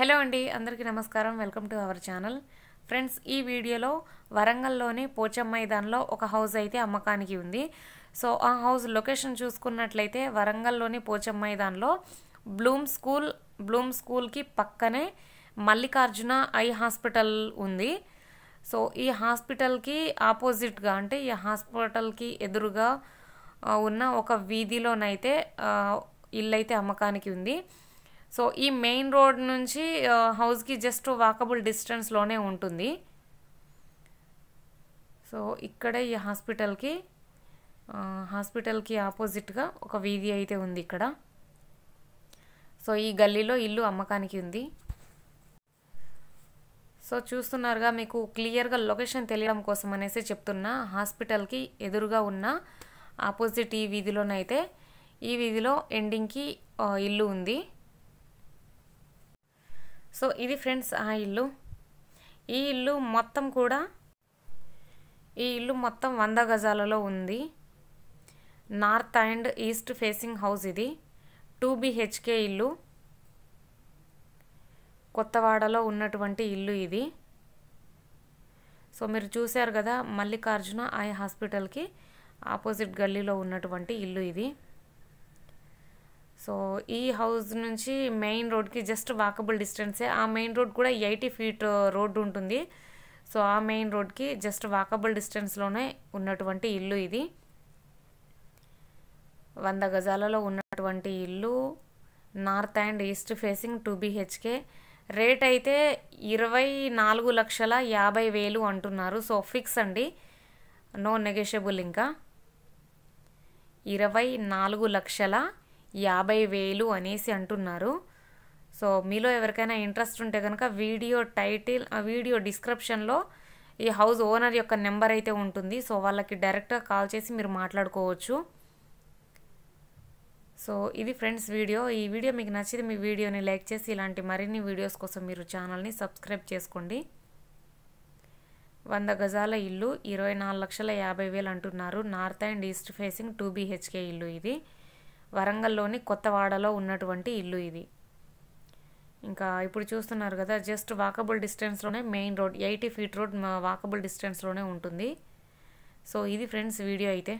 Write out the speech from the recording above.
hello అండి అందరికీ నమస్కారం welcome to our channel friends ఈ వీడియోలో వరంగల్లోని పోచమ్మైదాన్లో మైదాన్లో ఒక హౌస్ అయితే అమ్మకానికి ఉంది సో ఆ హౌస్ లొకేషన్ చూసుకున్నట్లయితే వరంగల్లోని పోచమ్మ మైదాన్లో బ్లూమ్ స్కూల్ బ్లూమ్ స్కూల్కి పక్కనే మల్లికార్జున ఐ హాస్పిటల్ ఉంది సో ఈ హాస్పిటల్కి ఆపోజిట్గా అంటే ఈ హాస్పిటల్కి ఎదురుగా ఉన్న ఒక వీధిలోనైతే ఇల్లు అయితే అమ్మకానికి ఉంది సో ఈ మెయిన్ రోడ్ నుంచి హౌస్కి జస్ట్ వాకబుల్ డిస్టెన్స్లోనే ఉంటుంది సో ఇక్కడే ఈ హాస్పిటల్కి హాస్పిటల్కి ఆపోజిట్గా ఒక వీధి అయితే ఉంది ఇక్కడ సో ఈ గల్లీలో ఇల్లు అమ్మకానికి ఉంది సో చూస్తున్నారుగా మీకు క్లియర్గా లొకేషన్ తెలియడం కోసం అనేసి చెప్తున్నా హాస్పిటల్కి ఎదురుగా ఉన్న ఆపోజిట్ ఈ వీధిలోనైతే ఈ వీధిలో ఎండింగ్కి ఇల్లు ఉంది సో ఇది ఫ్రెండ్స్ ఆ ఇల్లు ఈ ఇల్లు మొత్తం కూడా ఈ ఇల్లు మొత్తం వంద గజాలలో ఉంది north and east facing house ఇది టూ బిహెచ్కే ఇల్లు కొత్తవాడలో ఉన్నటువంటి ఇల్లు ఇది సో మీరు చూశారు కదా మల్లికార్జున ఐ హాస్పిటల్కి ఆపోజిట్ గల్లీలో ఉన్నటువంటి ఇల్లు ఇది సో ఈ హౌస్ నుంచి మెయిన్ రోడ్కి జస్ట్ వాకబుల్ డిస్టెన్సే ఆ మెయిన్ రోడ్ కూడా ఎయిటీ ఫీట్ రోడ్డు ఉంటుంది సో ఆ మెయిన్ రోడ్కి జస్ట్ వాకబుల్ డిస్టెన్స్లోనే ఉన్నటువంటి ఇల్లు ఇది వంద గజాలలో ఉన్నటువంటి ఇల్లు north and east facing two BHK rate అయితే ఇరవై నాలుగు లక్షల యాభై వేలు అంటున్నారు సో ఫిక్స్ అండి నో నెగోషియబుల్ ఇంకా ఇరవై నాలుగు లక్షల యాభై వేలు అనేసి అంటున్నారు సో మీలో ఎవరికైనా ఇంట్రెస్ట్ ఉంటే కనుక వీడియో టైటిల్ వీడియో డిస్క్రిప్షన్లో ఈ హౌస్ ఓనర్ యొక్క నెంబర్ అయితే ఉంటుంది సో వాళ్ళకి డైరెక్ట్గా కాల్ చేసి మీరు మాట్లాడుకోవచ్చు సో ఇది ఫ్రెండ్స్ వీడియో ఈ వీడియో మీకు నచ్చితే మీ వీడియోని లైక్ చేసి ఇలాంటి మరిన్ని వీడియోస్ కోసం మీరు ఛానల్ని సబ్స్క్రైబ్ చేసుకోండి వంద గజాల ఇల్లు ఇరవై నాలుగు లక్షల యాభై వేలు అంటున్నారు north and east facing two BHK ఇల్లు ఇది వరంగల్లోని కొత్తవాడలో ఉన్నటువంటి ఇల్లు ఇది ఇంకా ఇప్పుడు చూస్తున్నారు కదా జస్ట్ వాకబుల్ డిస్టెన్స్లోనే main road eighty feet road walkable డిస్టెన్స్లోనే ఉంటుంది సో ఇది ఫ్రెండ్స్ వీడియో అయితే